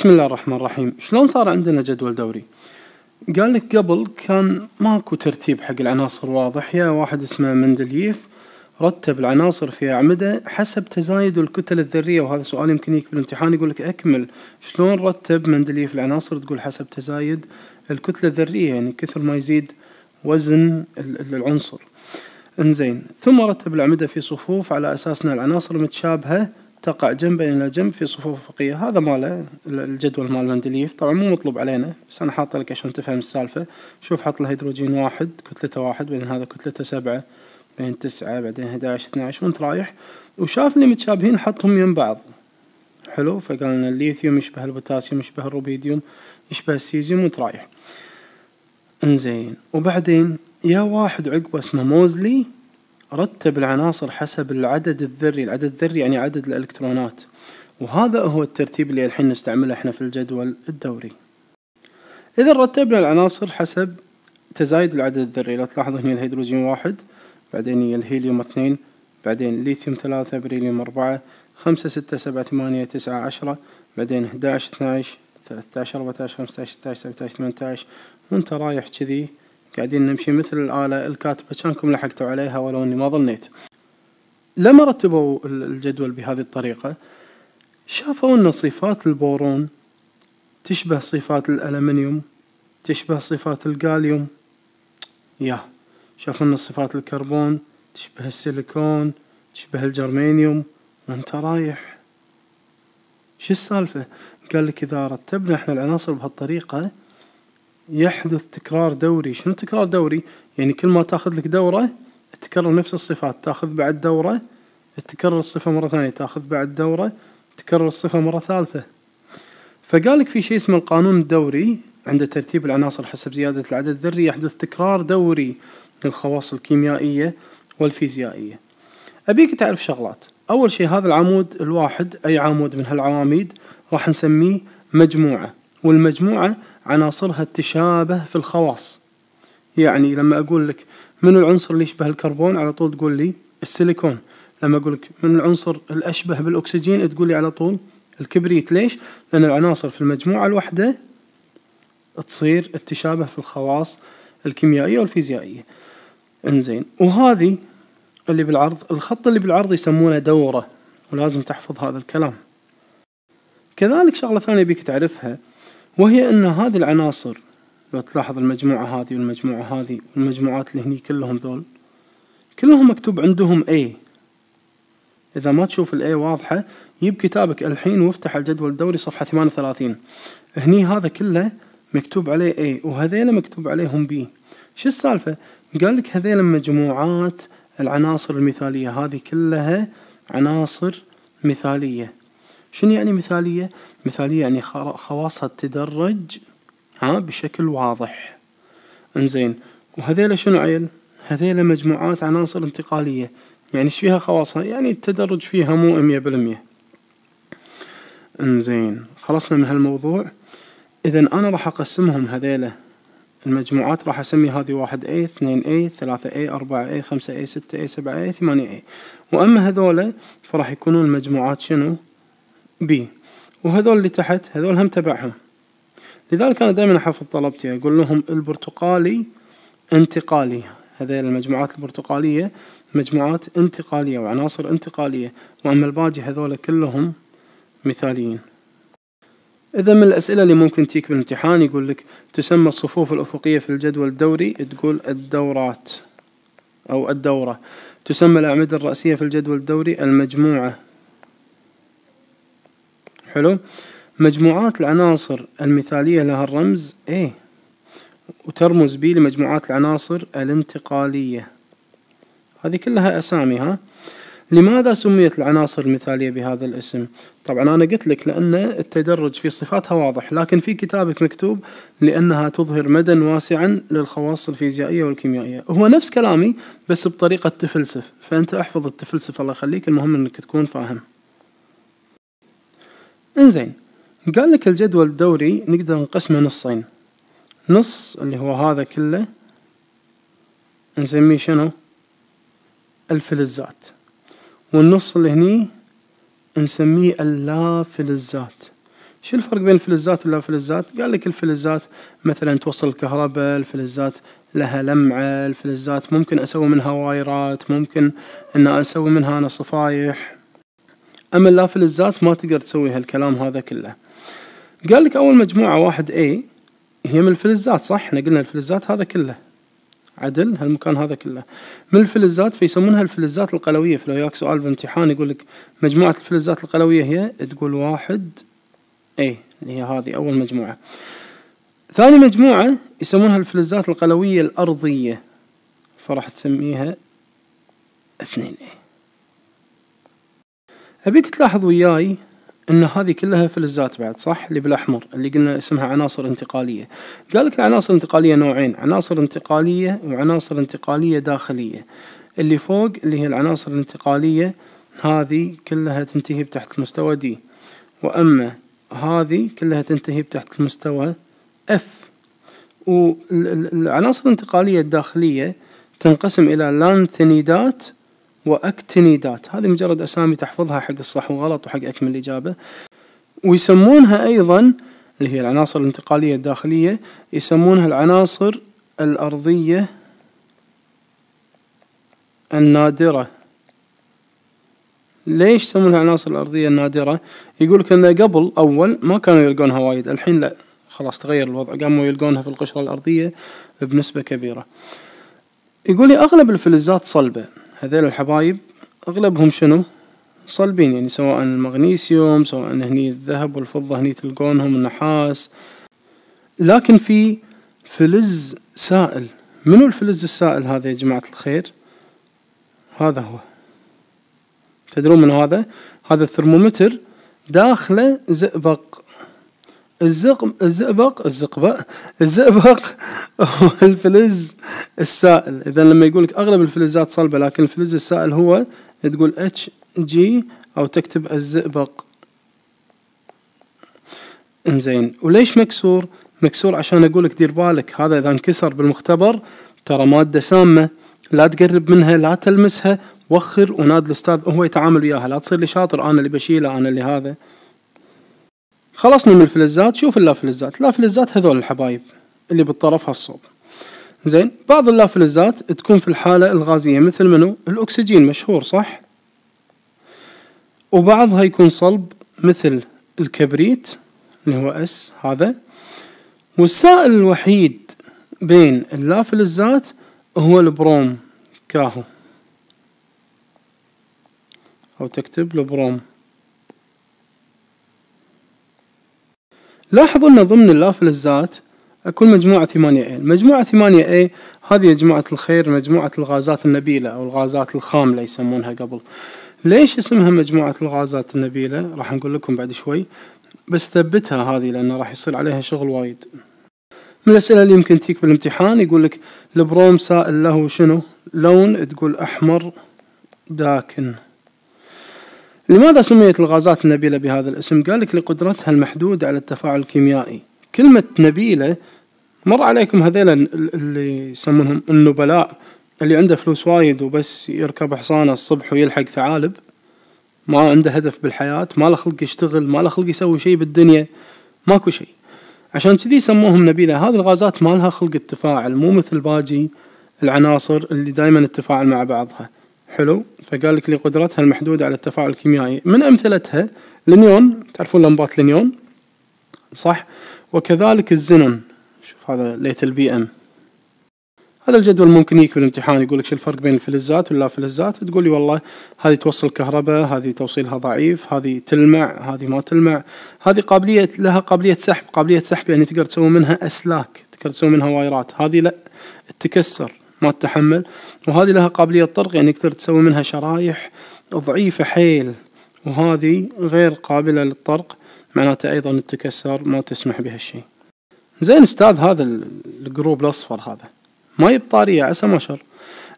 بسم الله الرحمن الرحيم شلون صار عندنا جدول دوري قال لك قبل كان ماكو ترتيب حق العناصر واضح يا واحد اسمه مندليف رتب العناصر في أعمدة حسب تزايد الكتل الذرية وهذا سؤال يمكن يجيك بالامتحان يقول لك أكمل شلون رتب مندليف العناصر تقول حسب تزايد الكتلة الذرية يعني كثر ما يزيد وزن العنصر انزين ثم رتب الأعمدة في صفوف على أساس أن العناصر متشابهة تقع جنبا إلى جنب في صفوف فقهية هذا ماله الجدول مال مندليف طبعا مو مطلوب علينا بس أنا حاطه لك عشان تفهم السالفة شوف حط الهيدروجين واحد كتلته واحد بعدين هذا كتلته سبعة بعدين تسعة بعدين 11 12 وانت رايح وشاف اللي متشابهين حطهم يم بعض حلو فقال لنا الليثيوم يشبه البوتاسيوم يشبه الروبيديوم يشبه السيزيوم وانت رايح انزين وبعدين يا واحد عقبه اسمه موزلي رتب العناصر حسب العدد الذري العدد الذري يعني عدد الإلكترونات وهذا هو الترتيب اللي الحين نستعمله احنا في الجدول الدوري إذا رتبنا العناصر حسب تزايد العدد الذري لو تلاحظ هنا الهيدروجين واحد بعدين الهيليوم اثنين بعدين ليثيوم ثلاثة بريليوم أربعة خمسة ستة سبعة ثمانية تسعة عشرة بعدين 11 12 13 14 15 16 17 18 وانت رايح كذي قاعدين نمشي مثل الآلة الكاتبة كانكم لحقتوا عليها ولو اني ما ظنيت لما رتبوا الجدول بهذه الطريقة شافوا ان صفات البورون تشبه صفات الألمنيوم تشبه صفات الغاليوم يا شافوا ان صفات الكربون تشبه السيليكون تشبه الجرمانيوم وانت رايح شو السالفة؟ قال لك إذا رتبنا احنا العناصر بهالطريقة يحدث تكرار دوري شنو تكرار دوري يعني كل ما تاخذ لك دورة تكرر نفس الصفات تاخذ بعد دورة تكرر الصفة مرة ثانية تاخذ بعد دورة تكرر الصفة مرة ثالثة فقال لك في شيء اسمه القانون الدوري عند ترتيب العناصر حسب زيادة العدد الذري يحدث تكرار دوري للخواص الكيميائية والفيزيائية أبيك تعرف شغلات أول شيء هذا العمود الواحد أي عمود من هالعواميد راح نسميه مجموعة والمجموعة عناصرها التشابه في الخواص يعني لما أقول لك من العنصر اللي يشبه الكربون على طول تقول لي السيليكون لما أقول لك من العنصر الأشبه بالأكسجين تقول لي على طول الكبريت ليش؟ لأن العناصر في المجموعة الواحدة تصير التشابه في الخواص الكيميائية والفيزيائية انزين وهذه اللي بالعرض الخط اللي بالعرض يسمونه دورة ولازم تحفظ هذا الكلام كذلك شغلة ثانية بيك تعرفها وهي أن هذه العناصر لو تلاحظ المجموعة هذه والمجموعة هذه والمجموعات اللي هني كلهم ذول كلهم مكتوب عندهم A إذا ما تشوف الأي A واضحة جيب كتابك الحين وافتح الجدول الدوري صفحة 38 هني هذا كله مكتوب عليه A وهذيلا مكتوب عليهم B شو السالفة؟ قال لك هذيلا مجموعات العناصر المثالية هذه كلها عناصر مثالية شنو يعني مثالية؟ مثالية يعني خواصها تدرج ها بشكل واضح انزين وهذيلا شنو عيل؟ هذيلا مجموعات عناصر انتقالية يعني ايش فيها خواصها؟ يعني التدرج فيها مو مية بالمية انزين خلصنا من هالموضوع اذا انا راح اقسمهم هذيلا المجموعات راح اسمي هذه واحد اي اثنين اي ثلاثة اي اربعة اي خمسة اي ستة اي سبعة اي ثمانية اي واما هذولا فراح يكونون مجموعات شنو؟ بي وهذول اللي تحت هذول هم تبعهم لذلك أنا دائما أحفظ طلبتي أقول لهم البرتقالي انتقالي هذه المجموعات البرتقالية مجموعات انتقالية وعناصر انتقالية وأما الباجي هذول كلهم مثاليين إذا من الأسئلة اللي ممكن تيك بالامتحان يقول لك تسمى الصفوف الأفقية في الجدول الدوري تقول الدورات أو الدورة تسمى الأعمدة الرأسية في الجدول الدوري المجموعة حلو مجموعات العناصر المثالية لها الرمز A وترمز B لمجموعات العناصر الانتقالية هذه كلها أسامي ها لماذا سميت العناصر المثالية بهذا الاسم؟ طبعا أنا قلت لك لأن التدرج في صفاتها واضح لكن في كتابك مكتوب لأنها تظهر مدى واسعا للخواص الفيزيائية والكيميائية هو نفس كلامي بس بطريقة تفلسف فأنت احفظ التفلسف الله يخليك المهم أنك تكون فاهم انزين قال لك الجدول الدوري نقدر نقسمه نصين نص اللي هو هذا كله نسميه شنو الفلزات والنص اللي هني نسميه اللا فلزات شو الفرق بين الفلزات واللا فلزات قال لك الفلزات مثلا توصل الكهرباء الفلزات لها لمعة الفلزات ممكن اسوي منها وايرات ممكن ان اسوي منها انا صفايح اما اللافلزات ما تقدر تسوي هالكلام هذا كله قال لك اول مجموعة واحد اي هي من الفلزات صح احنا قلنا الفلزات هذا كله عدل هالمكان هذا كله من الفلزات فيسمونها الفلزات القلوية فلو ياك سؤال بامتحان يقول لك مجموعة الفلزات القلوية هي تقول واحد اي اللي هي هذه اول مجموعة ثاني مجموعة يسمونها الفلزات القلوية الأرضية فراح تسميها اثنين اي أبيك تلاحظ وياي ان هذه كلها فلزات بعد صح اللي بالاحمر اللي قلنا اسمها عناصر انتقاليه قال لك العناصر الانتقاليه نوعين عناصر انتقاليه وعناصر انتقاليه داخليه اللي فوق اللي هي العناصر الانتقاليه هذه كلها تنتهي بتحت المستوى دي واما هذه كلها تنتهي بتحت المستوى اف والعناصر الانتقاليه الداخليه تنقسم الى لانثنيدات واكتنيدات هذه مجرد اسامي تحفظها حق الصح وغلط وحق اكمل الاجابه ويسمونها ايضا اللي هي العناصر الانتقاليه الداخليه يسمونها العناصر الارضيه النادره ليش يسمونها العناصر الارضيه النادره يقول لك ان قبل اول ما كانوا يلقونها وايد الحين لا خلاص تغير الوضع قاموا يلقونها في القشره الارضيه بنسبه كبيره يقول لي اغلب الفلزات صلبه هذول الحبايب اغلبهم شنو صلبين يعني سواء المغنيسيوم سواء هني الذهب والفضة هني تلقونهم النحاس لكن في فلز سائل منو الفلز السائل هذا يا جماعة الخير هذا هو تدرون من هذا هذا الثرمومتر داخله زئبق الزق الزئبق الزقبق الزئبق هو الفلز السائل إذا لما يقول لك أغلب الفلزات صلبة لكن الفلز السائل هو تقول اتش جي أو تكتب الزئبق انزين وليش مكسور؟ مكسور عشان أقول لك دير بالك هذا إذا انكسر بالمختبر ترى مادة سامة لا تقرب منها لا تلمسها وخر وناد الأستاذ هو يتعامل وياها لا تصير لي شاطر أنا اللي بشيله أنا اللي هذا خلصنا من الفلزات شوف اللافلزات اللافلزات هذول الحبايب اللي بالطرف هالصوب زين بعض اللافلزات تكون في الحالة الغازية مثل منو الأكسجين مشهور صح وبعضها يكون صلب مثل الكبريت اللي هو اس هذا والسائل الوحيد بين اللافلزات هو البروم كاهو أو تكتب البروم لاحظوا أن ضمن اللافلزات أكون مجموعة 8A مجموعة 8A هذه يا جماعة الخير مجموعة الغازات النبيلة أو الغازات الخاملة يسمونها قبل ليش اسمها مجموعة الغازات النبيلة راح نقول لكم بعد شوي بس ثبتها هذه لأنه راح يصير عليها شغل وايد من الأسئلة اللي يمكن تيك بالامتحان يقول لك البروم سائل له شنو لون تقول أحمر داكن لماذا سميت الغازات النبيلة بهذا الاسم؟ قال لك لقدرتها المحدودة على التفاعل الكيميائي كلمة نبيلة مر عليكم هذيلا اللي يسمونهم النبلاء اللي عنده فلوس وايد وبس يركب حصانه الصبح ويلحق ثعالب ما عنده هدف بالحياة ما له خلق يشتغل ما له خلق يسوي شيء بالدنيا ماكو شيء عشان كذي سموهم نبيلة هذه الغازات ما لها خلق التفاعل مو مثل باجي العناصر اللي دائما التفاعل مع بعضها حلو فقال لك لقدرتها المحدودة على التفاعل الكيميائي من أمثلتها النيون تعرفون لمبات النيون صح وكذلك الزنون شوف هذا ليت البي ام هذا الجدول ممكن يجيك بالامتحان يقول لك شو الفرق بين الفلزات واللا فلزات تقول لي والله هذه توصل كهرباء هذه توصيلها ضعيف هذه تلمع هذه ما تلمع هذه قابلية لها قابلية سحب قابلية سحب يعني تقدر تسوي منها أسلاك تقدر تسوي منها وايرات هذه لا تكسر ما تتحمل وهذه لها قابلية طرق يعني تقدر تسوي منها شرايح ضعيفة حيل وهذه غير قابلة للطرق معناته أيضا التكسر ما تسمح بهالشيء زين استاذ هذا الجروب الاصفر هذا ما يبطارية عسى ما شر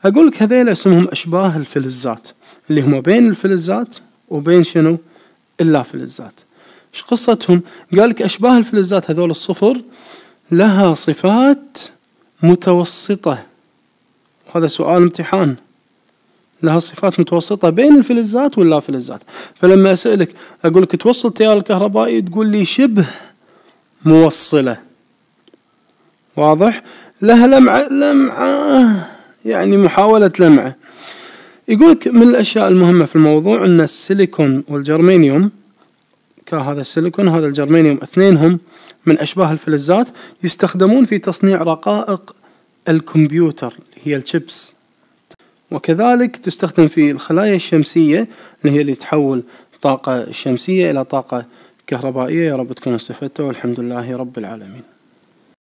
اقول لك هذيل اسمهم اشباه الفلزات اللي هم بين الفلزات وبين شنو إلا فلزات ايش قصتهم قال لك اشباه الفلزات هذول الصفر لها صفات متوسطة هذا سؤال امتحان لها صفات متوسطة بين الفلزات واللا فلزات فلما أسألك أقول لك توصل التيار الكهربائي تقول لي شبه موصلة واضح لها لمعة لمعة يعني محاولة لمعة يقولك من الأشياء المهمة في الموضوع أن السيليكون والجرمانيوم كهذا السيليكون هذا الجرمانيوم اثنينهم من أشباه الفلزات يستخدمون في تصنيع رقائق الكمبيوتر هي الشيبس وكذلك تستخدم في الخلايا الشمسية اللي هي اللي تحول طاقة شمسية إلى طاقة كهربائية يا رب تكونوا استفدتوا والحمد لله رب العالمين